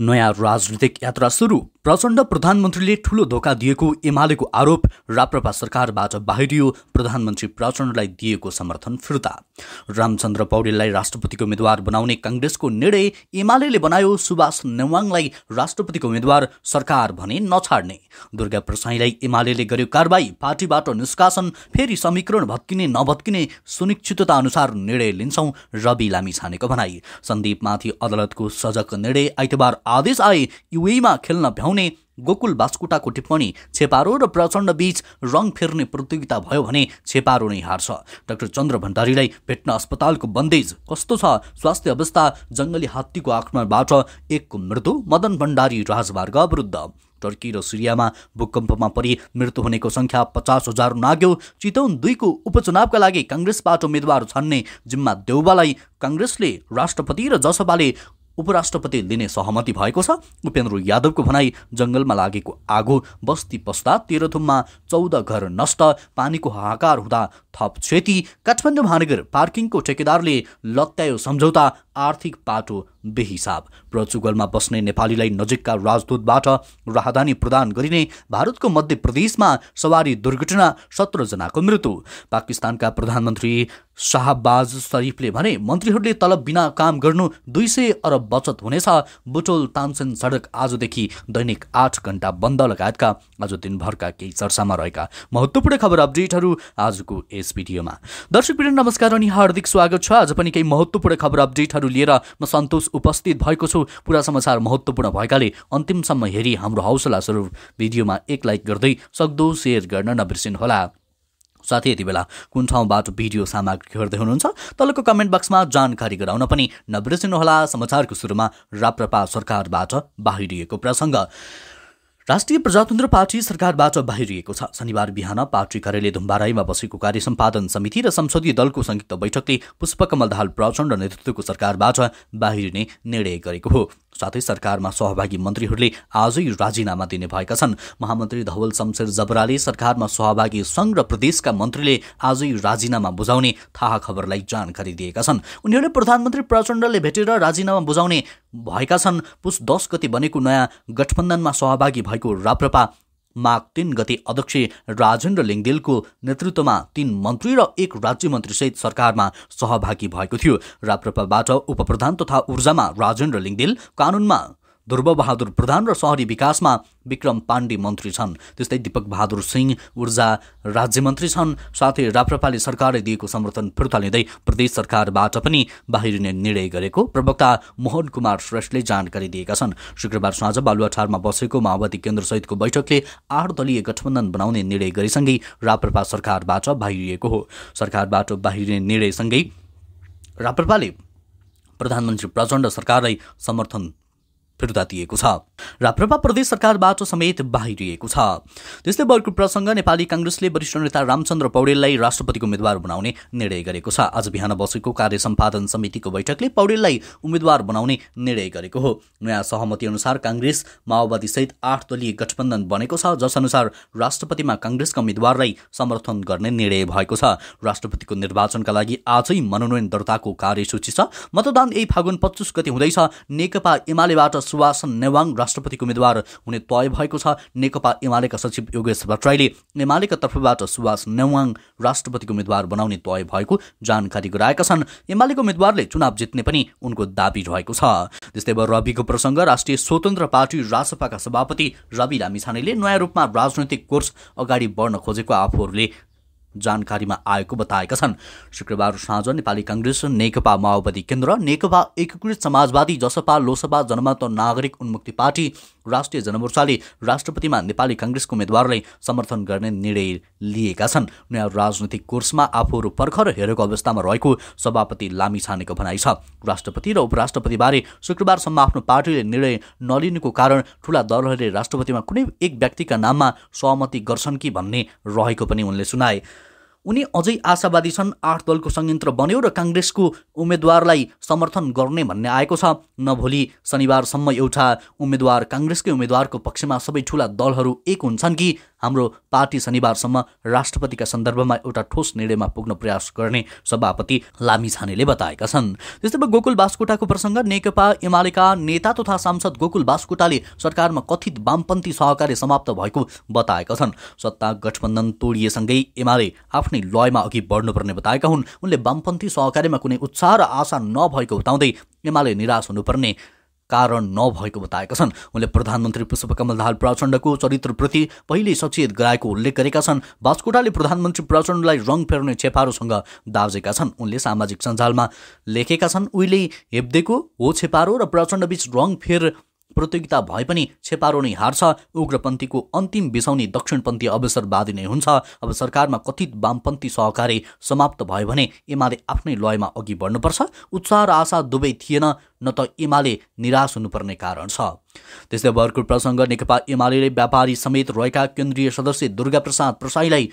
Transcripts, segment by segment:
नयाँ राजनीतिक यात्रा सुरु प्रचण्ड प्रधानमन्त्रीले ठूलो धोका दिएको एमालेको आरोप राप्रपा सरकारबाट बाहिरियो प्रधानमन्त्री प्रचण्डलाई दिएको समर्थन फिर्ता रामचन्द्र पौडेललाई राष्ट्रपतिको उम्मेद्वार बनाउने काङ्ग्रेसको निर्णय एमाले बनायो सुभाष नेवाङलाई राष्ट्रपतिको उम्मेद्वार सरकार भने नछाड्ने दुर्गा प्रसाईलाई एमाले गर्यो कारवाही पार्टीबाट निष्कासन फेरि समीकरण भत्किने नभत्किने सुनिश्चितता अनुसार निर्णय लिन्छौँ रवि लामिछानेको भनाई सन्दीपमाथि अदालतको सजग निर्णय आइतबार आदेश आए युएमा खेल्न भ्याउने गोकुल बास्कुटाको टिप्पणी छेपारो र प्रचण्ड बीच रङ फेर्ने प्रतियोगिता भयो भने छेपारो नै हार्छ डाक्टर चन्द्र भण्डारीलाई भेट्न अस्पतालको बन्देज कस्तो छ स्वास्थ्य अवस्था जङ्गली हात्तीको आक्रमणबाट एकको मृत्यु मदन भण्डारी राजमार्ग अवरुद्ध टर्की र सिरियामा भूकम्पमा परि मृत्यु हुनेको सङ्ख्या पचास हजार नाग्यो चितौन दुईको उपचुनावका लागि काङ्ग्रेसबाट उम्मेद्वार छान्ने जिम्मा देउबालाई काङ्ग्रेसले राष्ट्रपति र जसपाले उपराष्ट्रपति लिने सहमति भएको छ उपेन्द्र यादवको भनाई जङ्गलमा लागेको आगो बस्ती पस्दा तेह्रथुममा चौध घर नष्ट पानीको हाहाकार हुँदा थप क्षति काठमाडौँ महानगर पार्किङको ठेकेदारले लत्यायो सम्झौता आर्थिक पाटो बेहिसाब प्रचुगलमा बस्ने नेपालीलाई नजिकका राजदूतबाट राहदानी प्रदान गरिने भारतको मध्य प्रदेशमा सवारी दुर्घटना सत्रजनाको मृत्यु पाकिस्तानका प्रधानमन्त्री शाहबाज शरीफले भने मन्त्रीहरूले तलब बिना काम गर्नु दुई सय अरब बचत हुनेछ बुटोल तानसेन सडक आजदेखि दैनिक आठ घन्टा बन्द लगायतका आज दिनभरका केही चर्चामा रहेका महत्त्वपूर्ण खबर अपडेटहरू आजको यस भिडियोमा दर्शक नमस्कार अनि हार्दिक स्वागत छ आज पनि केही महत्त्वपूर्ण खबर अपडेटहरू समाचारहरू लिएर म सन्तोष उपस्थित भएको छु पुरा समाचार महत्त्वपूर्ण भएकाले अन्तिमसम्म हेरी हाम्रो हौसला स्वरूप भिडियोमा एक लाइक गर्दै सक्दो सेयर गर्न नबिर्सिनुहोला साथै यति बेला कुन ठाउँबाट भिडियो सामग्री हेर्दै हुनुहुन्छ तलको कमेन्ट बक्समा जानकारी गराउन पनि नबिर्सिनुहोला समाचारको सुरुमा राप्रपा सरकारबाट बाहिरिएको प्रसङ्ग राष्ट्रिय प्रजातन्त्र पार्टी सरकारबाट बाहिरिएको छ शनिबार बिहान पार्टी कार्यालय धुम्बाराईमा बसेको कार्य सम्पादन समिति र संसदीय दलको संयुक्त बैठकले पुष्पकमल दाहाल प्रचण्ड नेतृत्वको सरकारबाट बाहिरिने निर्णय गरेको हो साथै सरकारमा सहभागी मन्त्रीहरूले आजै राजीनामा दिने भएका छन् महामन्त्री धवल शमशेर जबराले सरकारमा सहभागी सङ्घ र प्रदेशका मन्त्रीले आजै राजीनामा बुझाउने थाहा खबरलाई जानकारी दिएका छन् उनीहरूले प्रधानमन्त्री प्रचण्डले भेटेर राजीनामा बुझाउने भएका छन् पुस दस गति बनेको नयाँ गठबन्धनमा सहभागी भएको राप्रपा माघ तीन गते अध्यक्ष राजेन्द्र लिङ्गदेलको नेतृत्वमा तीन मन्त्री र एक राज्य मन्त्रीसहित सरकारमा सहभागी भएको थियो राप्रपाबाट उपप्रधान तथा ऊर्जामा राजेन्द्र लिङ्गदेल कानुनमा बहादुर प्रधान र सहरी विकासमा विक्रम पाण्डे मन्त्री छन् त्यस्तै दिपक बहादुर सिंह ऊर्जा राज्यमन्त्री छन् साथै राप्रपाले सरकारले दिएको समर्थन फिर्ता लिँदै प्रदेश सरकारबाट पनि बाहिरिने निर्णय गरेको प्रवक्ता मोहन कुमार श्रेष्ठले जानकारी दिएका छन् शुक्रबार साँझ बालुवाठारमा बसेको माओवादी केन्द्रसहितको बैठकले आठ दलीय गठबन्धन बनाउने निर्णय गरेसँगै राप्रपा सरकारबाट बाहिरिएको हो सरकारबाट बाहिरिने निर्णयसँगै राप्रपाले प्रधानमन्त्री प्रचण्ड सरकारलाई समर्थन फिर्ता छ राप्रपा प्रदेश सरकारबाट समेत बाहिरिएको छ त्यस्तै अर्को प्रसङ्ग नेपाली काङ्ग्रेसले वरिष्ठ नेता रामचन्द्र पौडेललाई राष्ट्रपतिको उम्मेद्वार बनाउने निर्णय गरेको छ आज बिहान बसेको कार्य सम्पादन समितिको बैठकले पौडेललाई उम्मेद्वार बनाउने निर्णय गरेको हो नयाँ सहमति अनुसार काङ्ग्रेस सहित आठ दलीय गठबन्धन बनेको छ जसअनुसार राष्ट्रपतिमा काङ्ग्रेसका उम्मेद्वारलाई समर्थन गर्ने निर्णय भएको छ राष्ट्रपतिको निर्वाचनका लागि आजै मनोनयन दर्ताको कार्यसूची छ मतदान यही फागुन पच्चिस गति हुँदैछ नेकपा एमालेबाट सुवास नेवाङ राष्ट्रपतिको उम्मेद्वार हुने तय भएको छ नेकपा एमालेका सचिव योगेश भट्टराईले एमालेका तर्फबाट सुवास नेवाङ राष्ट्रपतिको उम्मेद्वार बनाउने तय भएको जानकारी गराएका छन् एमालेको उम्मेद्वारले चुनाव जित्ने पनि उनको दावी रहेको छ त्यस्तै रविको प्रसङ्ग राष्ट्रिय स्वतन्त्र पार्टी राजपाका सभापति रवि लामिछानेले नयाँ रूपमा राजनैतिक कोर्स अगाडि बढ्न खोजेको आफूहरूले जानकारीमा आएको बताएका छन् शुक्रबार साँझ नेपाली काङ्ग्रेस नेकपा माओवादी केन्द्र नेकपा एकीकृत समाजवादी जसपा लोसपा जनमत नागरिक उन्मुक्ति पार्टी राष्ट्रिय जनमोर्चाले राष्ट्रपतिमा नेपाली काङ्ग्रेसको उम्मेद्वारलाई समर्थन गर्ने निर्णय लिएका छन् नयाँ राजनैतिक कोर्समा आफूहरू पर्खर हेरेको अवस्थामा रहेको सभापति लामी छानेको भनाइ छ राष्ट्रपति र उपराष्ट्रपतिबारे शुक्रबारसम्म आफ्नो पार्टीले निर्णय नलिनुको कारण ठुला दलहरूले राष्ट्रपतिमा कुनै एक व्यक्तिका नाममा सहमति गर्छन् कि भन्ने रहेको पनि उनले सुनाए उनी अझै आशावादी छन् आठ दलको संयन्त्र बन्यो र काङ्ग्रेसको उम्मेद्वारलाई समर्थन गर्ने भन्ने आएको छ नभोलि शनिबारसम्म एउटा उम्मेद्वार काङ्ग्रेसकै उम्मेद्वारको पक्षमा सबै ठुला दलहरू एक हुन्छन् कि हाम्रो पार्टी शनिबारसम्म राष्ट्रपतिका सन्दर्भमा एउटा ठोस निर्णयमा पुग्न प्रयास गर्ने सभापति लामी छानेले बताएका छन् त्यस्तै भए गोकुल बास्कोटाको प्रसङ्ग नेकपा एमालेका नेता तथा सांसद गोकुल बास्कोटाले सरकारमा कथित वामपन्थी सहकार्य समाप्त भएको बताएका छन् सत्ता गठबन्धन तोडिएसँगै एमाले आफ्नै लयमा अघि बढ्नुपर्ने बताएका हुन् उनले वामपन्थी सहकार्यमा कुनै उत्साह र आशा नभएको बताउँदै एमाले निराश हुनुपर्ने कारण नभएको बताएका छन् उनले प्रधानमन्त्री पुष्पकमल दाहाल प्रचण्डको चरित्रप्रति पहिल्यै सचेत गराएको उल्लेख गरेका छन् बास्कोटाले प्रधानमन्त्री प्रचण्डलाई रङ फेर्ने छेपारोसँग दाजेका छन् उनले सामाजिक सञ्जालमा लेखेका छन् उहिले हेप्देको हो छेपारो र प्रचण्डबीच रङ फेर प्रतियोगिता भए पनि छेपारो नै हार्छ उग्रपन्थीको अन्तिम बिसाउने दक्षिणपन्थी अवसरवादी नै हुन्छ अब सरकारमा कथित वामपन्थी सहकारी समाप्त भयो भने एमाले आफ्नै लयमा अघि बढ्नुपर्छ उत्साह र आशा दुवै थिएन न त एमाले निराश हुनुपर्ने कारण छ त्यस्तै अर्को प्रसङ्ग नेकपा एमाले व्यापारी समेत रहेका केन्द्रीय सदस्य दुर्गा प्रसाद प्रसाईलाई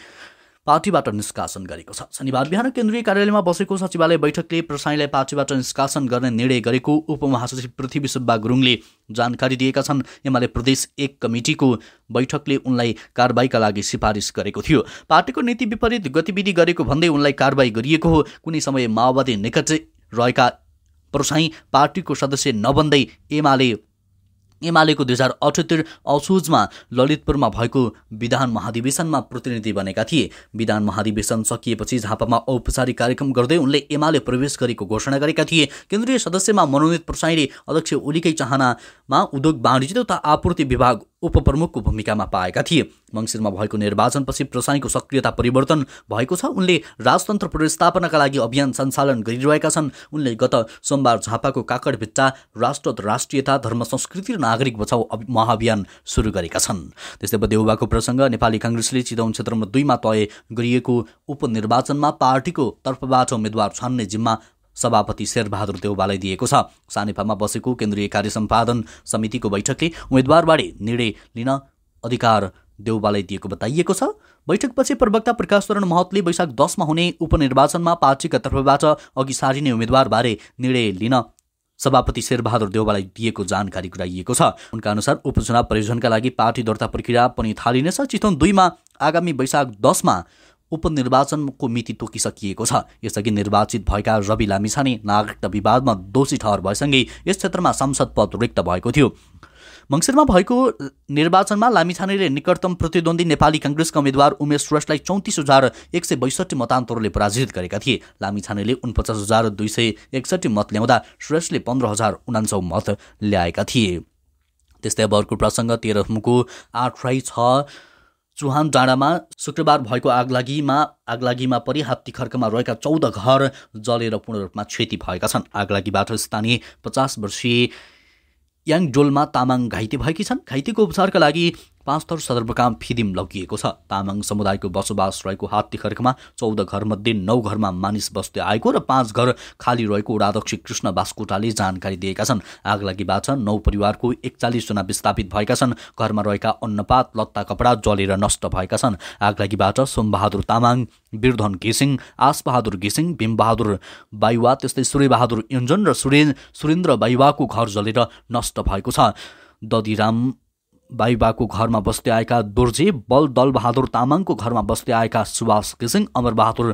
पार्टीबाट निष्कासन गरेको छ शनिबार बिहान केन्द्रीय कार्यालयमा बसेको सचिवालय बैठकले प्रसाईलाई पार्टीबाट निष्कासन गर्ने निर्णय गरेको उपमहासचिव पृथ्वी सुब्बा गुरुङले जानकारी दिएका छन् एमाले प्रदेश एक कमिटिको बैठकले उनलाई कारवाहीका लागि सिफारिस गरेको थियो पार्टीको नीति विपरीत गतिविधि गरेको भन्दै उनलाई कारवाही गरिएको हो कुनै समय माओवादी निकट रहेका प्रसाई पार्टीको सदस्य नबन्दै एमाले एमालेको दुई हजार अठहत्तर असोजमा ललितपुरमा भएको विधान महाधिवेशनमा प्रतिनिधि बनेका थिए विधान महाधिवेशन सकिएपछि झापामा औपचारिक कार्यक्रम गर्दै उनले एमाले प्रवेश गरेको घोषणा गरेका थिए केन्द्रीय सदस्यमा मनोनित प्रसाईले अध्यक्ष ओलीकै चाहनामा उद्योग वाणिज्य तथा आपूर्ति विभाग उपप्रमुखको भूमिकामा पाएका थिए मङ्सिरमा भएको निर्वाचनपछि प्रसाईको सक्रियता परिवर्तन भएको छ उनले राजतन्त्र पुनर्स्थापनाका लागि अभियान सञ्चालन गरिरहेका छन् उनले गत सोमबार झापाको काकडभिट्टा राष्ट्र राष्ट्रियता धर्म संस्कृति र नागरिक बचाउ महाअभियान सुरु गरेका छन् त्यस्तै देउबाको प्रसङ्ग नेपाली काङ्ग्रेसले चितौन क्षेत्रमा दुईमा तय गरिएको उपनिर्वाचनमा पार्टीको तर्फबाट उम्मेद्वार छान्ने जिम्मा सभापति शेरबहादुर देउबालाई दिएको छ सानेफामा बसेको केन्द्रीय कार्य सम्पादन समितिको बैठकले उम्मेद्वारबारे निर्णय लिन अधिकार देउबालाई दिएको बताइएको छ बैठकपछि प्रवक्ता प्रकाश चरण महतले वैशाख दसमा हुने उपनिर्वाचनमा पार्टीका तर्फबाट अघि सारिने उम्मेद्वारबारे निर्णय लिन सभापति शेरबहादुर देउबालाई दिएको जानकारी गराइएको छ उनका अनुसार उपचुनाव प्रयोजनका लागि पार्टी दर्ता प्रक्रिया पनि थालिनेछ चितवन दुईमा आगामी वैशाख दसमा उपनिर्वाचनको मिति तोकिसकिएको छ यसअघि निर्वाचित भएका रवि लामिछाने नागरिकता विवादमा दोषी ठहर भएसँगै यस क्षेत्रमा सांसद पद रिक्त भएको थियो मङ्सिरमा भएको निर्वाचनमा लामिछानेले निकटतम प्रतिद्वन्दी नेपाली कङ्ग्रेसका उम्मेद्वार उमेश श्रेष्ठलाई चौतिस हजार एक सय बैसठी मतान्तरले पराजित गरेका थिए लामिछानेले उनपचास हजार दुई सय एकसठी मत ल्याउँदा श्रेष्ठले पन्ध्र हजार उनान्सौ मत ल्याएका थिए त्यस्तै अब अर्को प्रसङ्ग तेह्रको आठ राई छ चुहान डाँडामा शुक्रबार भएको आगलागीमा आगलागीमा परि हात्ती खर्कमा रहेका चौध घर जलेर पूर्ण रूपमा क्षति भएका छन् आगलागीबाट स्थानीय पचास वर्षीय याङडोलमा तामाङ घाइते भएकी छन् घाइतेको उपचारका लागि पाँच थर सदरमुकाम फिदिम लगिएको छ तामाङ समुदायको बसोबास रहेको हात्ती खर्कमा चौध घरमध्ये नौ घरमा मानिस बस्दै आएको र पाँच घर खाली रहेको उडाध्यक्ष कृष्ण बास्कोटाले जानकारी दिएका छन् आग बाछ नौ परिवारको एकचालिसजना विस्थापित भएका छन् घरमा रहेका अन्नपात लत्ता कपडा जलेर नष्ट भएका छन् आगलागीबाट सोमबहादुर तामाङ वीरधन घिसिङ आसबहादुर घिसिङ भीमबहादुर बाइवा त्यस्तै सूर्यबहादुर इन्जन र सुरेन्द्र बाइवाको घर जलेर नष्ट भएको छ ददिराम बाइबाको घरमा बस्दै आएका दोर्जे बल दलबहादुर तामाङको घरमा बस्दै आएका सुभाष घिसिङ अमरबहादुर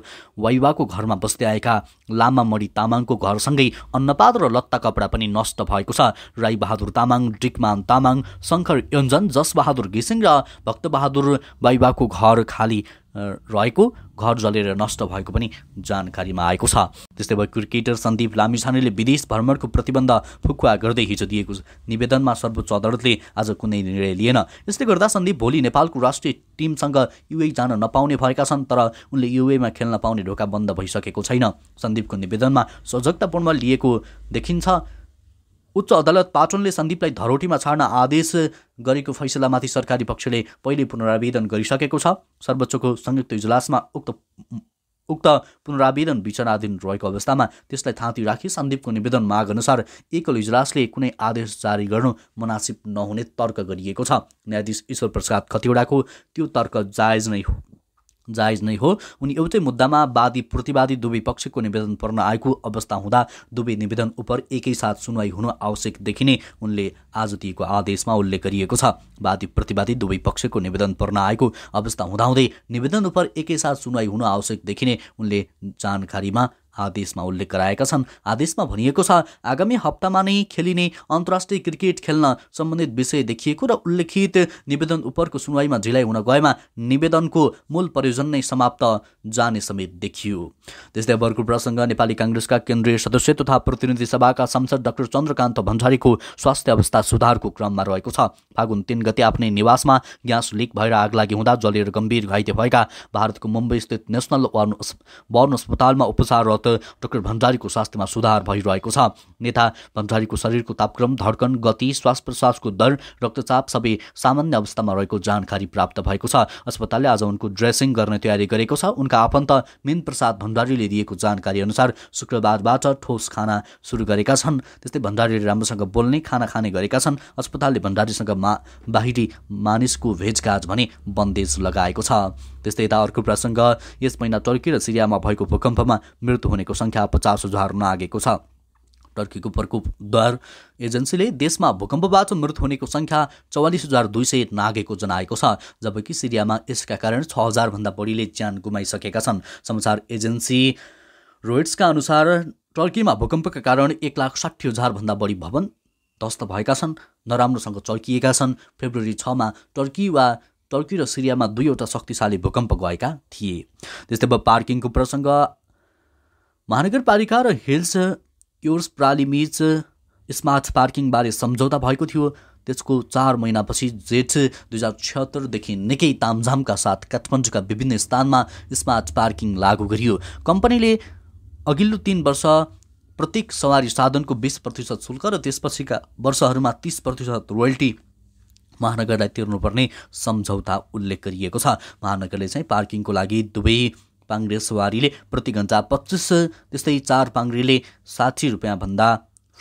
वाइबाको घरमा बस्दै आएका लामा लामामणि तामाङको घरसँगै अन्नपात र लत्ता कपडा पनि नष्ट भएको छ राईबहादुर तामाङ डिकमान तामाङ शङ्कर योन्जन जसबहादुर घिसिङ र भक्तबहादुर वाइबाको घर खाली रहेको घर जलेर नष्ट भएको पनि जानकारीमा आएको छ त्यस्तै भए क्रिकेटर सन्दीप लामिछानेले विदेश भ्रमणको प्रतिबन्ध फुकुवा गर्दै हिजो दिएको निवेदनमा सर्वोच्च अदालतले आज कुनै निर्णय लिएन यसले गर्दा सन्दीप भोलि नेपालको राष्ट्रिय टिमसँग युए जान नपाउने भएका छन् तर उनले युएमा खेल्न पाउने ढोका बन्द भइसकेको छैन सन्दीपको निवेदनमा सजगतापूर्ण लिएको देखिन्छ उच्च अदालत पाटनले सन्दीपलाई धरोटीमा छाड्न आदेश गरेको फैसलामाथि सरकारी पक्षले पहिले पुनरावेदन गरिसकेको छ सर्वोच्चको संयुक्त इजलासमा उक्त उक्त पुनरावेदन विचाराधीन रहेको अवस्थामा त्यसलाई थाँती राखी सन्दीपको निवेदन माग अनुसार एकल इजलासले कुनै आदेश जारी गर्नु मुनासिब नहुने तर्क गरिएको छ न्यायाधीश ईश्वर प्रसाद खतिवड़ाको त्यो तर्क जायज नै हो जायज नै हो उनी एउटै मुद्दामा वादी प्रतिवादी दुवै पक्षको निवेदन पर्न आएको अवस्था हुँदा दुवै निवेदन उप एकैसाथ सुनवाई हुनु आवश्यक देखिने उनले आज दिएको आदेशमा उल्लेख गरिएको छ वादी प्रतिवादी दुवै पक्षको निवेदन पर्न आएको अवस्था हुँदाहुँदै निवेदन उप एकैसाथ सुनवाई हुन आवश्यक देखिने उनले जानकारीमा आदेशमा उल्लेख गराएका छन् आदेशमा भनिएको छ आगामी हप्तामा नै खेलिने अन्तर्राष्ट्रिय क्रिकेट खेल्न सम्बन्धित विषय देखिएको र उल्लेखित निवेदन उपरको सुनवाईमा ढिलाइ हुन गएमा निवेदनको मूल प्रयोजन नै समाप्त जाने समेत देखियो त्यस्तै अर्को प्रसङ्ग नेपाली काङ्ग्रेसका केन्द्रीय सदस्य तथा प्रतिनिधि सभाका सांसद डाक्टर चन्द्रकान्त भण्डारीको स्वास्थ्य अवस्था सुधारको क्रममा रहेको छ फागुन तिन गते आफ्नै निवासमा ग्यास लिक भएर आग लागि हुँदा जलेर गम्भीर घाइते भएका भारतको मुम्बई स्थित नेसनल वर्न अस्पतालमा उपचाररत यसबाट डाक्टर भण्डारीको स्वास्थ्यमा सुधार भइरहेको छ नेता भण्डारीको शरीरको तापक्रम धड्कन गति श्वास प्रश्वासको दर रक्तचाप सबै सामान्य अवस्थामा रहेको जानकारी प्राप्त भएको छ अस्पतालले आज उनको ड्रेसिङ गर्ने तयारी गरेको छ उनका आफन्त मिन प्रसाद भण्डारीले दिएको जानकारी अनुसार शुक्रबारबाट ठोस खाना सुरु गरेका छन् त्यस्तै भण्डारीले राम्रोसँग बोल्ने खाना खाने गरेका छन् अस्पतालले भण्डारीसँग मा बाहिरी मानिसको भेजघाज भने बन्देज लगाएको छ त्यस्तै यता अर्को प्रसङ्ग यस महिना टर्की र सिरियामा भएको भूकम्पमा मृत्यु हुनेको सङ्ख्या पचास हजार नागेको छ टर्कीको प्रकोप दर एजेन्सीले देशमा भूकम्पबाट मृत्यु हुनेको सङ्ख्या चौवालिस हजार दुई सय नागेको जनाएको छ जबकि सिरियामा यसका कारण छ हजारभन्दा बढीले ज्यान गुमाइसकेका छन् समाचार एजेन्सी रोइट्सका अनुसार टर्कीमा भूकम्पका कारण एक लाख साठी हजारभन्दा बढी भवन ध्वस्त भएका छन् नराम्रोसँग चर्किएका छन् फेब्रुअरी छमा टर्की वा टर्की र सिरियामा दुईवटा शक्तिशाली भूकम्प गएका थिए त्यस्तै भयो पार्किङको प्रसङ्ग महानगरपालिका र हिल्स योर्स प्रालिमिच स्मार्ट पार्किङबारे सम्झौता भएको थियो त्यसको चार महिनापछि जेठ दुई हजार छत्तरदेखि निकै तामझामका साथ काठमाडौँका विभिन्न स्थानमा स्मार्ट पार्किङ लागू गरियो कम्पनीले अघिल्लो तिन वर्ष प्रत्येक सवारी साधनको बिस प्रतिशत शुल्क र त्यसपछिका वर्षहरूमा तिस प्रतिशत रोयल्टी महानगरलाई तिर्नुपर्ने सम्झौता उल्लेख गरिएको छ महानगरले चाहिँ पार्किङको लागि दुवै पाङ्रे सवारीले प्रति घन्टा पच्चिस त्यस्तै चार पाङ्रेले साठी रुपियाँभन्दा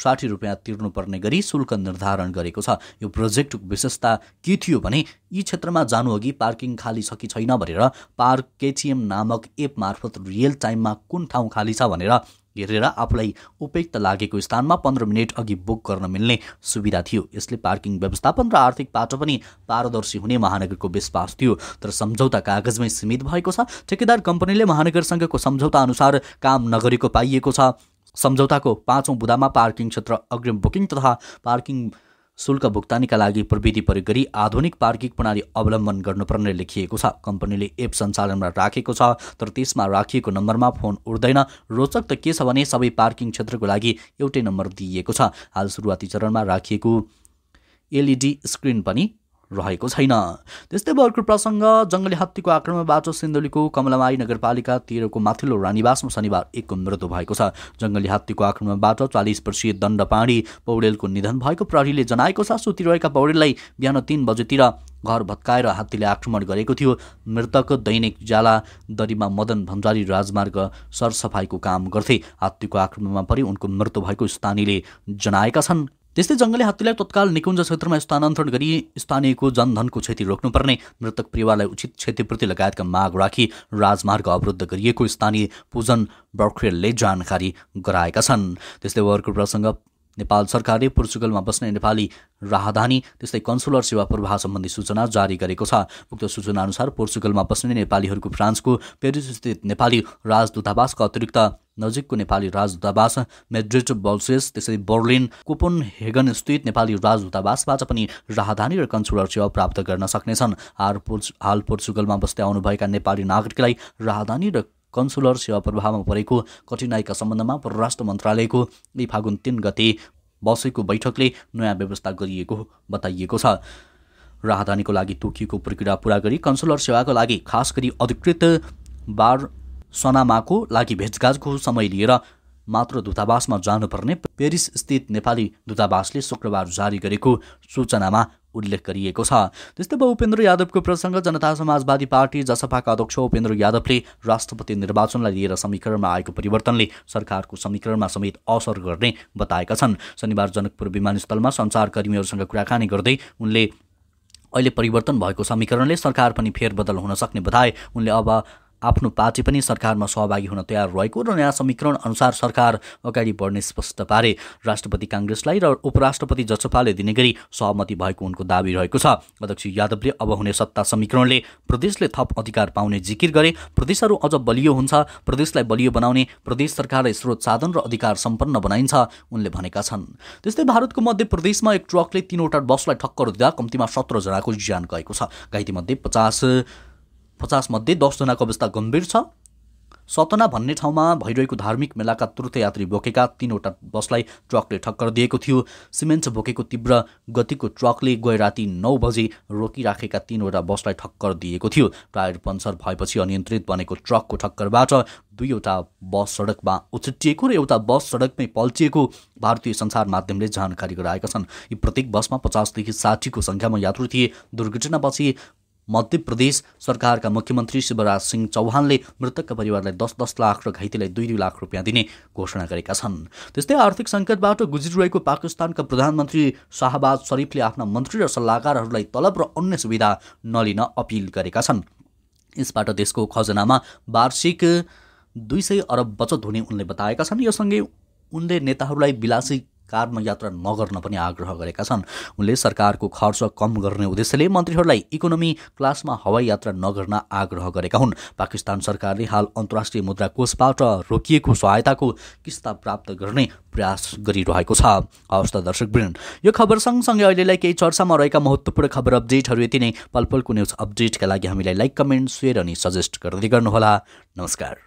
साठी रुपियाँ तिर्नुपर्ने गरी शुल्क निर्धारण गरेको छ यो प्रोजेक्टको विशेषता के थियो भने यी क्षेत्रमा जानु अघि पार्किङ खाली छ कि छैन भनेर पार्क केटिएम नामक एप मार्फत रियल टाइममा कुन ठाउँ खाली छ भनेर हेरेर आफूलाई उपयुक्त लागेको स्थानमा पन्ध्र मिनट अघि बुक गर्न मिल्ने सुविधा थियो यसले पार्किङ व्यवस्थापन र आर्थिक पाटो पनि पारदर्शी हुने महानगरको विश्वास थियो तर सम्झौता कागजमै सीमित भएको छ ठेकेदार कम्पनीले महानगरसँगको सम्झौता अनुसार काम नगरेको पाइएको छ सम्झौताको पाँचौँ बुदामा पार्किङ क्षेत्र अग्रिम बुकिङ तथा पार्किङ शुल्क भुक्तानीका लागि प्रविधि प्रयोग गरी आधुनिक पार्किङ प्रणाली अवलम्बन गर्नुपर्ने लेखिएको छ कम्पनीले एप सञ्चालनमा राखेको छ तर त्यसमा राखिएको नम्बरमा फोन उड्दैन रोचक त के छ भने सबै पार्किङ क्षेत्रको लागि एउटै नम्बर दिइएको छ हाल सुरुवाती चरणमा राखिएको एलइडी स्क्रिन पनि रहेको छैन त्यस्तै अर्को प्रसङ्ग जङ्गली हात्तीको आक्रमणबाट सिन्धुलीको कमलामाई नगरपालिका तेह्रको माथिल्लो रानीवासमा शनिबार एकको मृत्यु भएको छ जङ्गली हात्तीको आक्रमणबाट चालिस वर्षीय दण्डपाणी पौडेलको निधन भएको प्रहरीले जनाएको छ सुतिरहेका पौडेललाई बिहान तिन बजेतिर घर भत्काएर हात्तीले आक्रमण गरेको थियो मृतक दैनिक ज्याला दरीमा मदन भन्जारी राजमार्ग सरसफाईको काम गर्थे हात्तीको आक्रमणमा परि उनको मृत्यु भएको स्थानीयले जनाएका छन् त्यस्तै जङ्गली हात्तीलाई तत्काल निकुञ्ज क्षेत्रमा स्थानान्तरण गरी स्थानीयको जनधनको क्षति रोक्नुपर्ने मृतक परिवारलाई उचित क्षतिपूर्ति लगायतका माग राखी राजमार्ग अवरुद्ध गरिएको स्थानीय पूजन बर्खेलले जानकारी गराएका छन् त्यस्तै वर्ग प्रसङ्ग नेपाल सरकारले पोर्चुगलमा बस्ने नेपाली राहदानी त्यस्तै कन्सुलर सेवा प्रवाह सम्बन्धी सूचना जारी गरेको छ उक्त सूचनाअनुसार पोर्चुगलमा बस्ने नेपालीहरूको फ्रान्सको पेरिसस्थित नेपाली राजदूतावासको अतिरिक्त नजिकको नेपाली राजदूतावास मेड्रिड बल्सेस त्यसरी बर्लिन कुपोन हेगन स्थित नेपाली राजदूतावासबाट पनि राहदानी र कन्सुलर सेवा प्राप्त गर्न सक्नेछन् हाल पोर्च हाल पोर्चुगलमा बस्दै आउनुभएका नेपाली नागरिकलाई राहदानी र कन्सुलर सेवा प्रभावमा परेको कठिनाईका सम्बन्धमा परराष्ट्र मन्त्रालयको यी फागुन तिन गते बसेको बैठकले नयाँ व्यवस्था गरिएको बताइएको छ राहदानीको लागि तोकिएको प्रक्रिया पुरा गरी कन्सुलर सेवाको लागि खास गरी अधिकृत बार सनामाको लागि भेटघाटको समय लिएर मात्र दूतावासमा जानुपर्ने पेरिस स्थित नेपाली दूतावासले शुक्रबार जारी गरेको सूचनामा उल्लेख गरिएको छ त्यस्तै उपेन्द्र यादवको प्रसङ्ग जनता समाजवादी पार्टी जसपाका अध्यक्ष उपेन्द्र यादवले राष्ट्रपति निर्वाचनलाई लिएर समीकरणमा आएको परिवर्तनले सरकारको समीकरणमा समेत असर गर्ने बताएका छन् शनिबार जनकपुर विमानस्थलमा सञ्चारकर्मीहरूसँग कुराकानी गर्दै उनले अहिले परिवर्तन भएको समीकरणले सरकार पनि फेरबदल हुन सक्ने बताए उनले अब आफ्नो पार्टी पनि सरकारमा सहभागी हुन तयार रहेको र नयाँ समीकरण अनुसार सरकार अगाडि बढ्ने स्पष्ट पारे राष्ट्रपति काङ्ग्रेसलाई र उपराष्ट्रपति जसपाले दिने गरी सहमति भएको उनको दावी रहेको छ अध्यक्ष यादवले अब हुने सत्ता समीकरणले प्रदेशले थप अधिकार पाउने जिकिर गरे प्रदेशहरू अझ बलियो हुन्छ प्रदेशलाई बलियो बनाउने प्रदेश सरकारलाई स्रोत साधन र अधिकार सम्पन्न बनाइन्छ उनले भनेका छन् त्यस्तै भारतको मध्य प्रदेशमा एक ट्रकले तिनवटा बसलाई ठक्कर दिँदा कम्तीमा सत्रजनाको ज्यान गएको छ घाइतेमध्ये पचास पचासमध्ये दसजनाको अवस्था गम्भीर छ सतना भन्ने ठाउँमा भइरहेको धार्मिक मेलाका तीर्थयात्री बोकेका तिनवटा बसलाई ट्रकले ठक्कर दिएको थियो सिमेन्ट बोकेको तीव्र गतिको ट्रकले गए राति नौ बजे रोकिराखेका तिनवटा बसलाई ठक्कर दिएको थियो टायर पन्चर भएपछि अनियन्त्रित बनेको ट्रकको ठक्करबाट दुईवटा बस सडकमा उछिटिएको र एउटा बस सडकमै पल्टिएको भारतीय सञ्चार माध्यमले जानकारी गराएका छन् यी प्रत्येक बसमा पचासदेखि साठीको सङ्ख्यामा यात्रु थिए दुर्घटनापछि मध्य प्रदेश सरकारका मुख्यमन्त्री शिवराज सिंह चौहानले मृतकका परिवारलाई दस दस लाख र घाइतेलाई दुई दुई लाख रुपियाँ दिने घोषणा गरेका छन् त्यस्तै आर्थिक सङ्कटबाट गुज्रिरहेको पाकिस्तानका प्रधानमन्त्री शाहबाज शरीफले आफ्ना मन्त्री र सल्लाहकारहरूलाई तलब र अन्य सुविधा नलिन अपिल गरेका छन् यसबाट देशको खजनामा वार्षिक दुई सय अरब बचत हुने उनले बताएका छन् यससँगै उनले नेताहरूलाई विलासी कारमा यात्रा नगर्न पनि आग्रह गरेका छन् उनले सरकारको खर्च कम गर्ने उद्देश्यले मन्त्रीहरूलाई इकोनोमी क्लासमा हवाई यात्रा नगर्न आग्रह गरेका हुन् पाकिस्तान सरकारले हाल अन्तर्राष्ट्रिय मुद्रा कोषबाट रोकिएको सहायताको किस्ता प्राप्त गर्ने प्रयास गरिरहेको छ हवस् त दर्शक यो खबर सँगसँगै अहिलेलाई केही चर्चामा रहेका महत्त्वपूर्ण खबर अपडेटहरू यति नै पलपलको न्युज अपडेटका लागि हामीलाई लाइक कमेन्ट सेयर अनि सजेस्ट गर्दै गर्नुहोला नमस्कार